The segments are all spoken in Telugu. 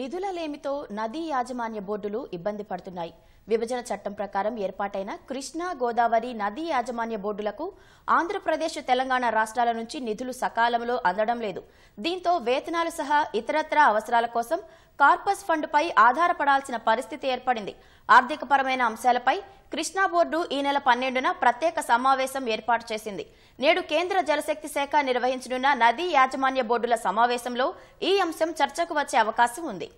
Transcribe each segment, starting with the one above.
నిధుల లేమితో నదీ యాజమాన్య బోర్డులు ఇబ్బంది పడుతున్నాయి విభజన చట్టం ప్రకారం ఏర్పాటైన కృష్ణా గోదావరి నదీ యాజమాన్య బోర్డులకు ఆంధ్రప్రదేశ్ తెలంగాణ రాష్ట్రాల నుంచి నిధులు సకాలంలో అందడం లేదు దీంతో వేతనాలు సహా ఇతరత్రా అవసరాల కోసం కార్పస్ ఫండ్పై ఆధారపడాల్సిన పరిస్థితి ఏర్పడింది ఆర్థికపరమైన అంశాలపై కృష్ణా బోర్డు ఈ నెల పన్నెండున ప్రత్యేక సమావేశం ఏర్పాటు చేసింది నేడు కేంద్ర జలశక్తి శాఖ నిర్వహించనున్న నదీ యాజమాన్య బోర్డుల సమావేశంలో ఈ అంశం చర్చకు వచ్చే అవకాశం ఉంది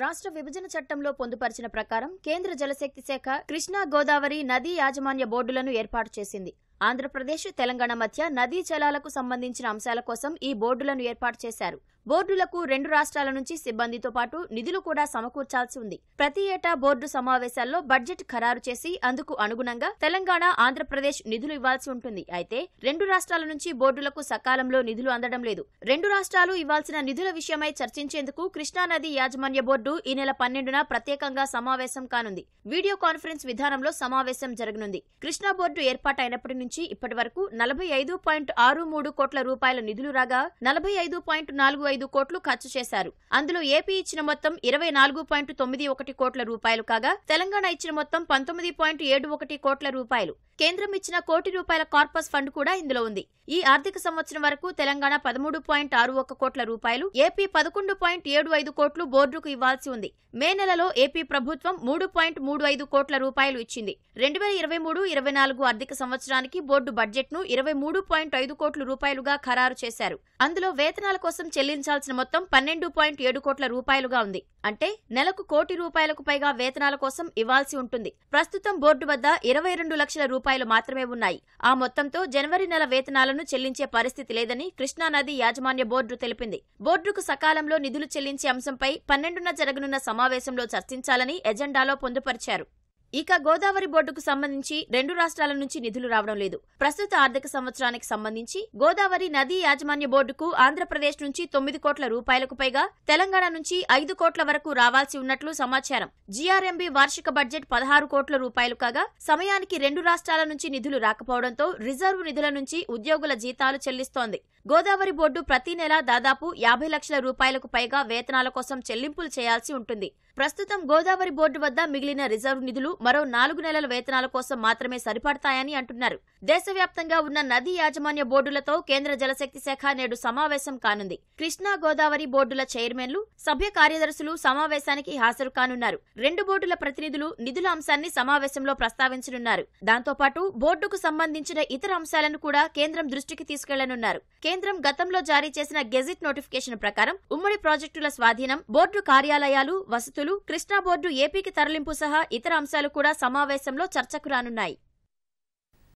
రాష్ట్ర విభజన చట్టంలో పొందుపరిచిన ప్రకారం కేంద్ర జలశక్తి శాఖ కృష్ణా గోదావరి నదీ యాజమాన్య బోర్డులను ఏర్పాటు చేసింది ఆంధ్రప్రదేశ్ తెలంగాణ మధ్య నదీ జలాలకు సంబంధించిన అంశాల కోసం ఈ బోర్డులను ఏర్పాటు చేశారు బోర్డులకు రెండు రాష్ట్రాల నుంచి సిబ్బందితో పాటు నిధులు కూడా సమకూర్చాల్సి ఉంది ప్రతి ఏటా బోర్డు సమావేశాల్లో బడ్జెట్ ఖరారు చేసి అందుకు అనుగుణంగా తెలంగాణ ఆంధ్రప్రదేశ్ నిధులు ఇవ్వాల్సి ఉంటుంది అయితే రెండు రాష్ట్రాల నుంచి బోర్డులకు సకాలంలో నిధులు అందడం లేదు రెండు రాష్ట్రాలు ఇవ్వాల్సిన నిధుల విషయమై చర్చించేందుకు కృష్ణానది యాజమాన్య బోర్డు ఈ నెల పన్నెండున ప్రత్యేకంగా సమావేశం కానుంది వీడియో కాన్ఫరెన్స్ విధానంలో సమావేశం జరగనుంది కృష్ణా బోర్డు ఏర్పాటైనప్పటి నుంచి ఇప్పటి వరకు నలభై ఐదు పాయింట్ ఆరు మూడు కోట్ల రూపాయల నిధులు రాగా నలభై ఐదు పాయింట్ నాలుగు ఐదు కోట్లు ఖర్చు చేశారు అందులో ఏపీ ఇచ్చిన మొత్తం ఇరవై నాలుగు పాయింట్ తొమ్మిది ఒకటి కోట్ల రూపాయలు కాగా తెలంగాణ ఇచ్చిన మొత్తం పంతొమ్మిది పాయింట్ ఏడు ఒకటి కోట్ల రూపాయలు కేంద్రం ఇచ్చిన కోటి రూపాయల కార్పస్ ఫండ్ కూడా ఇందులో ఉంది ఈ ఆర్థిక సంవత్సరం వరకు తెలంగాణ పదమూడు పాయింట్ ఆరు ఒక కోట్ల రూపాయలు ఏపీ పదకొండు పాయింట్ ఏడు ఐదు కోట్లు బోర్డుకు ఇవ్వాల్సి ఉంది మే నెలలో ఏపీ ప్రభుత్వం మూడు పాయింట్ మూడు ఐదు కోట్ల రూపాయలు ఇచ్చింది రెండు వేల ఇరవై మూడు ఇరవై నాలుగు ఆర్థిక సంవత్సరానికి బోర్డు బడ్జెట్ ను ఇరవై మూడు పాయింట్ ఐదు కోట్ల రూపాయలుగా ఖరారు చేశారు అందులో వేతనాల కోసం చెల్లించాల్సిన మొత్తం పన్నెండు పాయింట్ ఏడు కోట్ల రూపాయలుగా ఉంది అంటే నెలకు కోటి రూపాయలకు పైగా వేతనాల కోసం ఇవ్వాల్సి ఉంటుంది ప్రస్తుతం బోర్డు వద్ద ఇరవై రెండు లక్షల రూపాయలు రూపాయలు మాత్రమే ఉన్నాయి ఆ మొత్తంతో జనవరి నెల వేతనాలను చెల్లించే పరిస్థితి లేదని కృష్ణానది యాజమాన్య బోర్డు తెలిపింది బోర్డుకు సకాలంలో నిధులు చెల్లించే అంశంపై పన్నెండున జరగనున్న సమావేశంలో చర్చించాలని ఎజెండాలో పొందుపరిచారు ఇక గోదావరి బోర్డుకు సంబంధించి రెండు రాష్ట్రాల నుంచి నిధులు రావడం లేదు ప్రస్తుత ఆర్థిక సంవత్సరానికి సంబంధించి గోదావరి నదీ యాజమాన్య బోర్డుకు ఆంధ్రప్రదేశ్ నుంచి తొమ్మిది కోట్ల రూపాయలకు పైగా తెలంగాణ నుంచి ఐదు కోట్ల వరకు రావాల్సి ఉన్నట్లు సమాచారం జీఆర్ఎంబీ వార్షిక బడ్జెట్ పదహారు కోట్ల రూపాయలు కాగా సమయానికి రెండు రాష్ట్రాల నుంచి నిధులు రాకపోవడంతో రిజర్వు నిధుల నుంచి ఉద్యోగుల జీతాలు చెల్లిస్తోంది గోదావరి బోర్డు ప్రతి నెల దాదాపు యాభై లక్షల రూపాయలకు పైగా వేతనాల కోసం చెల్లింపులు చేయాల్సి ఉంటుంది ప్రస్తుతం గోదావరి బోర్డు వద్ద మిగిలిన రిజర్వ్ నిధులు మరో నాలుగు నెలల వేతనాల కోసం మాత్రమే సరిపడతాయని అంటున్నారు దేశవ్యాప్తంగా ఉన్న నదీ యాజమాన్య బోర్డులతో కేంద్ర జలశక్తి శాఖ నేడు సమావేశం కానుంది కృష్ణా గోదావరి బోర్డుల చైర్మన్లు సభ్య కార్యదర్శులు సమావేశానికి హాజరు కానున్నారు రెండు బోర్డుల ప్రతినిధులు నిధుల అంశాన్ని సమావేశంలో ప్రస్తావించనున్నారు దాంతోపాటు బోర్డుకు సంబంధించిన ఇతర అంశాలను కూడా కేంద్రం దృష్టికి తీసుకెళ్లనున్నారు కేంద్రం గతంలో జారీ చేసిన గెజిట్ నోటిఫికేషన్ ప్రకారం ఉమ్మడి ప్రాజెక్టుల స్వాధీనం బోర్డు కార్యాలయాలు వసతులు కృష్ణా బోర్డు ఏపీకి తరలింపు సహా ఇతర అంశాలు కూడా సమావేశంలో చర్చకు రానున్నాయి